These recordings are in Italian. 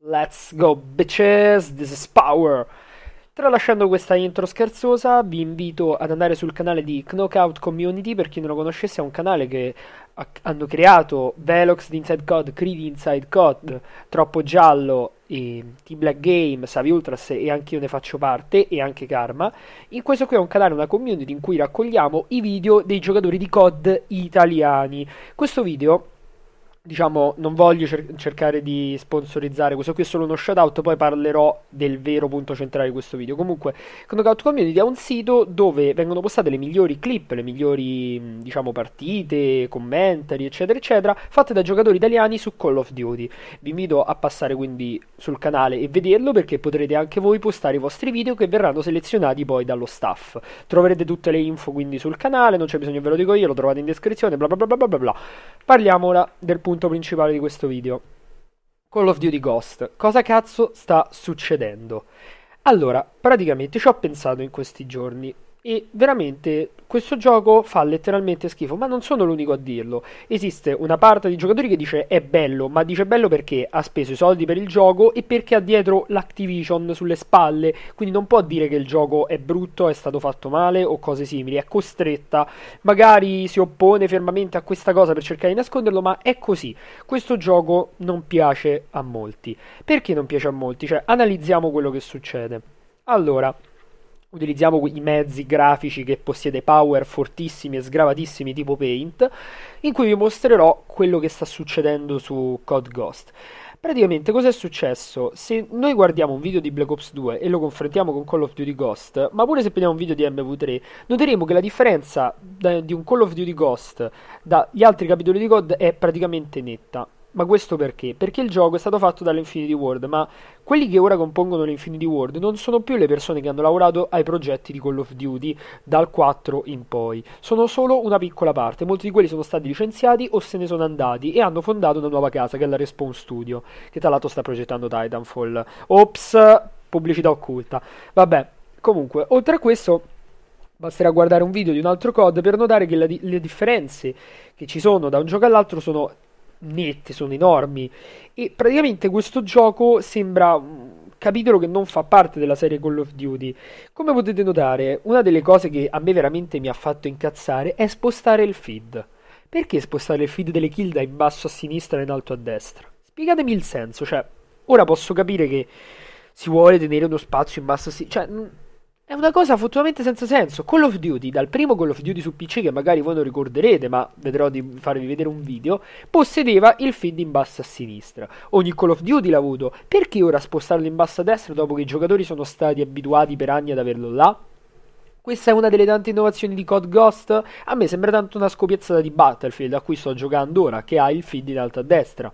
Let's go, bitches. This is power. Tralasciando questa intro scherzosa, vi invito ad andare sul canale di Knockout Community, per chi non lo conoscesse è un canale che ha, hanno creato Velox di Inside Code, Creed Inside Code, Troppo Giallo, e Team Black Game, Savi Ultras e anche io ne faccio parte e anche Karma. In questo qui è un canale, una community in cui raccogliamo i video dei giocatori di COD italiani. Questo video diciamo, non voglio cer- cercare di sponsorizzare questo qui è solo uno shout out, poi parlerò del vero punto centrale di questo video. Comunque, Knockout Community è un sito dove vengono postate le migliori clip, le migliori, mm, diciamo, partite, commentari, eccetera, eccetera, fatte da giocatori italiani su Call of Duty. Vi invito a passare quindi sul canale e vederlo perché potrete anche voi postare i vostri video che verranno selezionati poi dallo staff. Troverete tutte le info quindi sul canale, non c'è bisogno ve lo dico io, lo trovate in descrizione, bla bla bla bla bla. Parliamo ora del punto punto principale di questo video. Call of Duty Ghost. Cosa cazzo sta succedendo? Allora, praticamente ci ho pensato in questi giorni e veramente questo gioco fa letteralmente schifo, ma non sono l'unico a dirlo. Esiste una parte di giocatori che dice è bello, ma dice bello perché ha speso i soldi per il gioco e perché ha dietro l'Activision sulle spalle, quindi non può dire che il gioco è brutto, è stato fatto male o cose simili, è costretta, magari si oppone fermamente a questa cosa per cercare di nasconderlo, ma è così. Questo gioco non piace a molti. Perché non piace a molti? Cioè, analizziamo quello che succede. Allora, utilizziamo i mezzi grafici che possiede Power fortissimi e sgravatissimi tipo Paint, in cui vi mostrerò quello che sta succedendo su Code Ghost. Praticamente cosa è successo? Se noi guardiamo un video di Black Ops 2 e lo confrontiamo con Call of Duty Ghost, ma pure se prendiamo un video di MV3, noteremo che la differenza da, di un Call of Duty Ghost dagli altri capitoli di COD è praticamente netta. Ma questo perché? Perché il gioco è stato fatto dall'Infinity World, ma quelli che ora compongono l'Infinity World non sono più le persone che hanno lavorato ai progetti di Call of Duty dal 4 in poi, sono solo una piccola parte, molti di quelli sono stati licenziati o se ne sono andati e hanno fondato una nuova casa che è la Respawn Studio, che tra l'altro sta progettando Titanfall. Ops, pubblicità occulta. Vabbè, comunque, oltre a questo... Basterà guardare un video di un altro COD per notare che di- le differenze che ci sono da un gioco all'altro sono nette, sono enormi. E praticamente questo gioco sembra un capitolo che non fa parte della serie Call of Duty. Come potete notare, una delle cose che a me veramente mi ha fatto incazzare è spostare il feed. Perché spostare il feed delle kill da in basso a sinistra e in alto a destra? Spiegatemi il senso, cioè, ora posso capire che si vuole tenere uno spazio in basso a sinistra, cioè, è una cosa fortunatamente senza senso. Call of Duty, dal primo Call of Duty su PC, che magari voi non ricorderete, ma vedrò di farvi vedere un video, possedeva il feed in basso a sinistra. Ogni Call of Duty l'ha avuto. Perché ora spostarlo in basso a destra dopo che i giocatori sono stati abituati per anni ad averlo là? Questa è una delle tante innovazioni di COD Ghost. A me sembra tanto una scopiazzata di Battlefield a cui sto giocando ora, che ha il feed in alto a destra.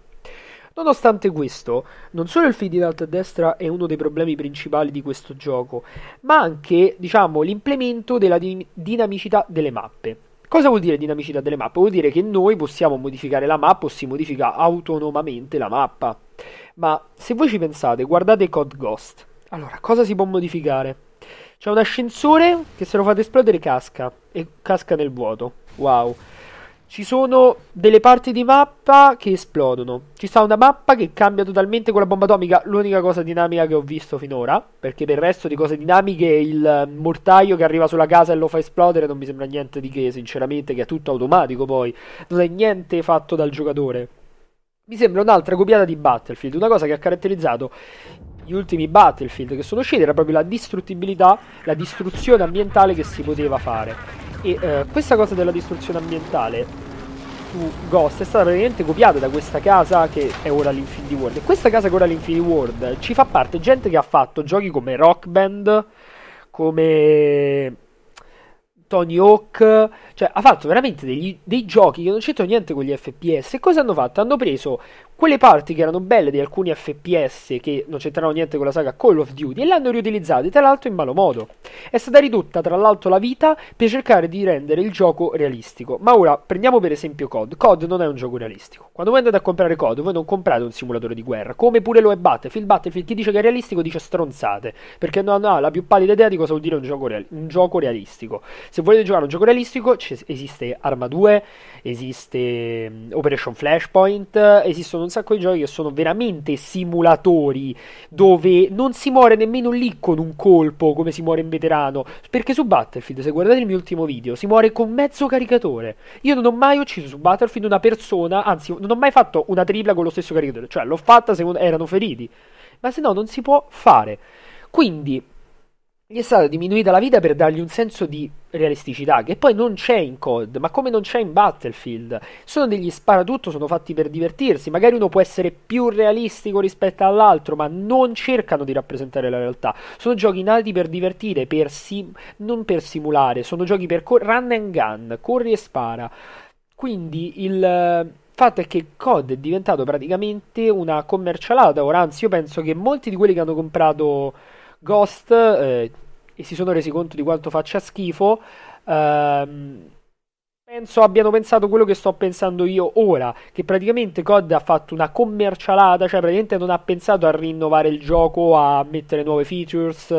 Nonostante questo, non solo il feed in alto a destra è uno dei problemi principali di questo gioco, ma anche, diciamo, l'implemento della din- dinamicità delle mappe. Cosa vuol dire dinamicità delle mappe? Vuol dire che noi possiamo modificare la mappa o si modifica autonomamente la mappa. Ma se voi ci pensate, guardate Code Ghost. Allora, cosa si può modificare? C'è un ascensore che se lo fate esplodere casca e casca nel vuoto. Wow. Ci sono delle parti di mappa che esplodono. Ci sta una mappa che cambia totalmente con la bomba atomica. L'unica cosa dinamica che ho visto finora. Perché per il resto di cose dinamiche, il mortaio che arriva sulla casa e lo fa esplodere non mi sembra niente di che, sinceramente, che è tutto automatico poi. Non è niente fatto dal giocatore. Mi sembra un'altra copiata di Battlefield. Una cosa che ha caratterizzato gli ultimi Battlefield che sono usciti era proprio la distruttibilità, la distruzione ambientale che si poteva fare. E eh, questa cosa della distruzione ambientale su Ghost è stata praticamente copiata da questa casa che è ora l'Infinity World. E questa casa che è ora l'Infinity World ci fa parte gente che ha fatto giochi come Rock Band, come Tony Hawk, cioè ha fatto veramente degli, dei giochi che non c'entrano niente con gli FPS. E cosa hanno fatto? Hanno preso quelle parti che erano belle di alcuni FPS che non c'entravano niente con la saga Call of Duty e le hanno riutilizzate tra l'altro in malo modo. È stata ridotta tra l'altro la vita per cercare di rendere il gioco realistico. Ma ora prendiamo per esempio COD. COD non è un gioco realistico. Quando voi andate a comprare COD voi non comprate un simulatore di guerra, come pure lo è Battlefield. Battlefield chi dice che è realistico dice stronzate, perché non ha la più pallida idea di cosa vuol dire un gioco, real- un gioco realistico. Se volete giocare a un gioco realistico esiste Arma 2, esiste mm, Operation Flashpoint, esistono un sacco di giochi che sono veramente simulatori dove non si muore nemmeno lì con un colpo come si muore in veterano. Perché su Battlefield, se guardate il mio ultimo video, si muore con mezzo caricatore. Io non ho mai ucciso su Battlefield una persona, anzi, non ho mai fatto una tripla con lo stesso caricatore. Cioè, l'ho fatta se erano feriti. Ma se no, non si può fare. Quindi, gli è stata diminuita la vita per dargli un senso di realisticità, che poi non c'è in COD, ma come non c'è in Battlefield. Sono degli sparatutto, sono fatti per divertirsi, magari uno può essere più realistico rispetto all'altro, ma non cercano di rappresentare la realtà. Sono giochi nati per divertire, per sim- non per simulare, sono giochi per co- run and gun, corri e spara. Quindi il eh, fatto è che COD è diventato praticamente una commercialata, ora anzi io penso che molti di quelli che hanno comprato Ghost eh, e si sono resi conto di quanto faccia schifo. Ehm, penso abbiano pensato quello che sto pensando io ora, che praticamente COD ha fatto una commercialata, cioè praticamente non ha pensato a rinnovare il gioco, a mettere nuove features,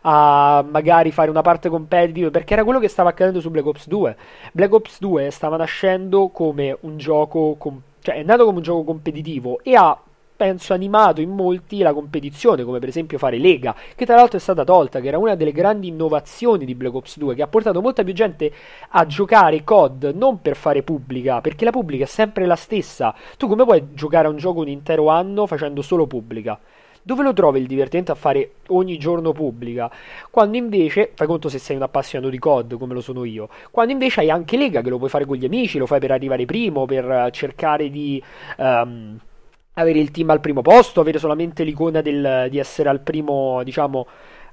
a magari fare una parte competitive, perché era quello che stava accadendo su Black Ops 2. Black Ops 2 stava nascendo come un gioco, com- cioè è nato come un gioco competitivo e ha penso, animato in molti la competizione, come per esempio fare Lega, che tra l'altro è stata tolta, che era una delle grandi innovazioni di Black Ops 2, che ha portato molta più gente a giocare COD non per fare pubblica, perché la pubblica è sempre la stessa. Tu come puoi giocare a un gioco un intero anno facendo solo pubblica? dove lo trovi il divertente a fare ogni giorno pubblica? Quando invece, fai conto se sei un appassionato di COD come lo sono io, quando invece hai anche Lega che lo puoi fare con gli amici, lo fai per arrivare primo, per cercare di... Um avere il team al primo posto, avere solamente l'icona del, di essere al primo, diciamo,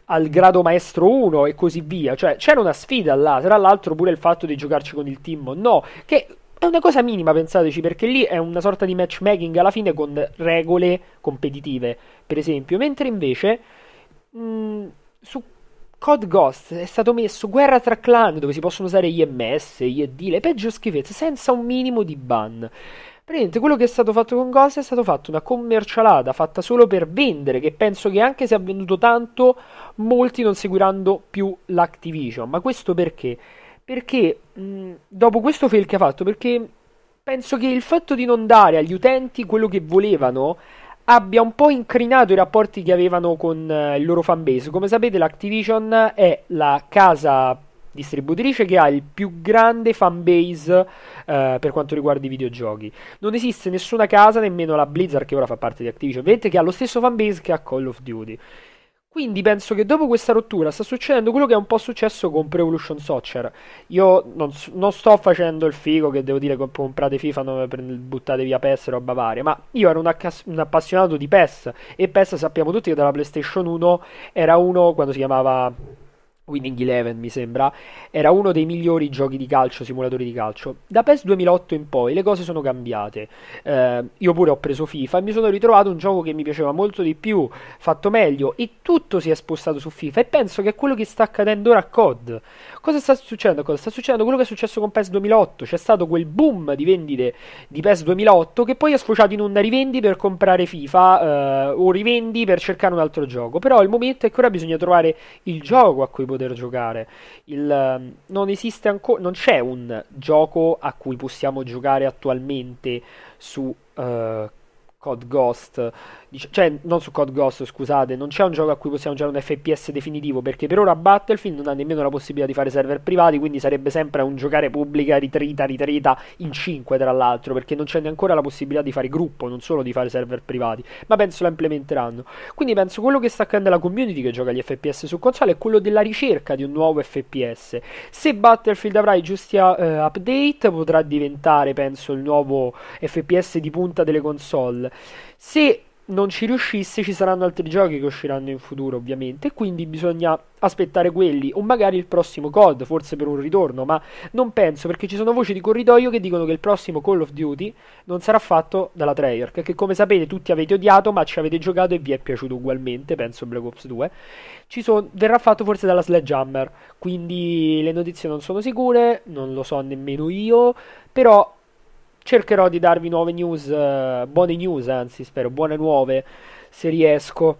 al grado maestro 1 e così via. Cioè, c'era una sfida là, tra l'altro pure il fatto di giocarci con il team o no, che è una cosa minima, pensateci, perché lì è una sorta di matchmaking alla fine con regole competitive, per esempio. Mentre invece, mh, mm, su COD Ghost è stato messo guerra tra clan dove si possono usare IMS, IED, le peggio schifezze, senza un minimo di ban. Praticamente quello che è stato fatto con Ghost è stato fatto una commercialata fatta solo per vendere, che penso che anche se ha venduto tanto, molti non seguiranno più l'Activision. Ma questo perché? Perché mh, dopo questo fail che ha fatto, perché penso che il fatto di non dare agli utenti quello che volevano abbia un po' incrinato i rapporti che avevano con eh, il loro fanbase. Come sapete l'Activision è la casa distributrice che ha il più grande fanbase eh, per quanto riguarda i videogiochi. Non esiste nessuna casa, nemmeno la Blizzard che ora fa parte di Activision Vedete che ha lo stesso fanbase che ha Call of Duty. Quindi penso che dopo questa rottura sta succedendo quello che è un po' successo con Pro Evolution Soccer. Io non, non, sto facendo il figo che devo dire comprate FIFA, non buttate via PES e roba varia, ma io ero un, acc- un, appassionato di PES e PES sappiamo tutti che dalla PlayStation 1 era uno, quando si chiamava Winning Eleven mi sembra, era uno dei migliori giochi di calcio, simulatori di calcio. Da PES 2008 in poi le cose sono cambiate. Eh, io pure ho preso FIFA e mi sono ritrovato un gioco che mi piaceva molto di più, fatto meglio e tutto si è spostato su FIFA e penso che è quello che sta accadendo ora a COD. Cosa sta succedendo? Cosa sta succedendo? Quello che è successo con PES 2008, c'è stato quel boom di vendite di PES 2008 che poi ha sfociato in un rivendi per comprare FIFA eh, o rivendi per cercare un altro gioco. Però il momento è che ora bisogna trovare il gioco a cui poter poter giocare. Il, ehm, non esiste ancora, non c'è un gioco a cui possiamo giocare attualmente su uh, Cod Ghost, cioè non su Cod Ghost, scusate, non c'è un gioco a cui possiamo giocare un FPS definitivo perché per ora Battlefield non ha nemmeno la possibilità di fare server privati, quindi sarebbe sempre un giocare pubblica, ritrita, ritrita in 5 tra l'altro, perché non c'è neanche la possibilità di fare gruppo, non solo di fare server privati, ma penso la implementeranno. Quindi penso quello che sta accadendo alla community che gioca gli FPS su console è quello della ricerca di un nuovo FPS. Se Battlefield avrà i giusti uh, update potrà diventare, penso, il nuovo FPS di punta delle console se non ci riuscisse, ci saranno altri giochi che usciranno in futuro, ovviamente. Quindi bisogna aspettare quelli, o magari il prossimo COD, forse per un ritorno. Ma non penso, perché ci sono voci di corridoio che dicono che il prossimo Call of Duty non sarà fatto dalla Treyarch. Che come sapete tutti avete odiato, ma ci avete giocato e vi è piaciuto ugualmente. Penso Black Ops 2. Son... verrà fatto forse dalla Sledgehammer. Quindi le notizie non sono sicure, non lo so nemmeno io. Però cercherò di darvi nuove news, eh, buone news anzi spero, buone nuove se riesco.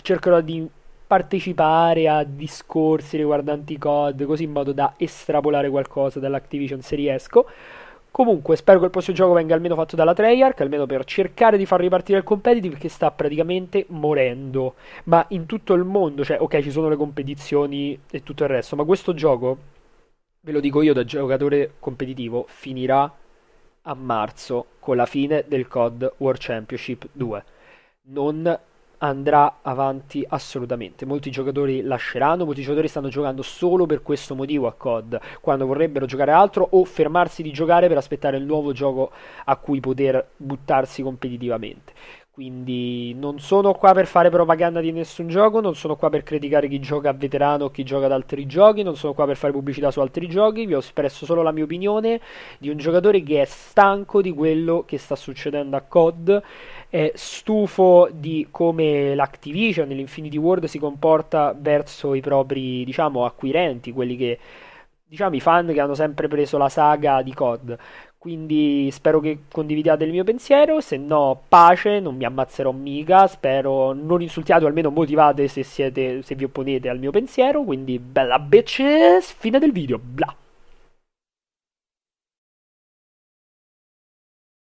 Cercherò di partecipare a discorsi riguardanti i COD, così in modo da estrapolare qualcosa dall'Activision se riesco. Comunque, spero che il prossimo gioco venga almeno fatto dalla Treyarch, almeno per cercare di far ripartire il competitive che sta praticamente morendo. Ma in tutto il mondo, cioè, ok, ci sono le competizioni e tutto il resto, ma questo gioco, ve lo dico io da giocatore competitivo, finirà a marzo con la fine del COD World Championship 2. Non andrà avanti assolutamente. Molti giocatori lasceranno, molti giocatori stanno giocando solo per questo motivo a COD, quando vorrebbero giocare altro o fermarsi di giocare per aspettare il nuovo gioco a cui poter buttarsi competitivamente. Quindi non sono qua per fare propaganda di nessun gioco, non sono qua per criticare chi gioca a veterano o chi gioca ad altri giochi, non sono qua per fare pubblicità su altri giochi, vi ho espresso solo la mia opinione di un giocatore che è stanco di quello che sta succedendo a COD, è stufo di come l'Activision e l'Infinity World si comporta verso i propri, diciamo, acquirenti, quelli che diciamo i fan che hanno sempre preso la saga di COD. Quindi spero che condividiate il mio pensiero, se no pace, non mi ammazzerò mica, spero non insultiate o almeno motivate se, siete, se vi opponete al mio pensiero, quindi bella bitches, fine del video, bla.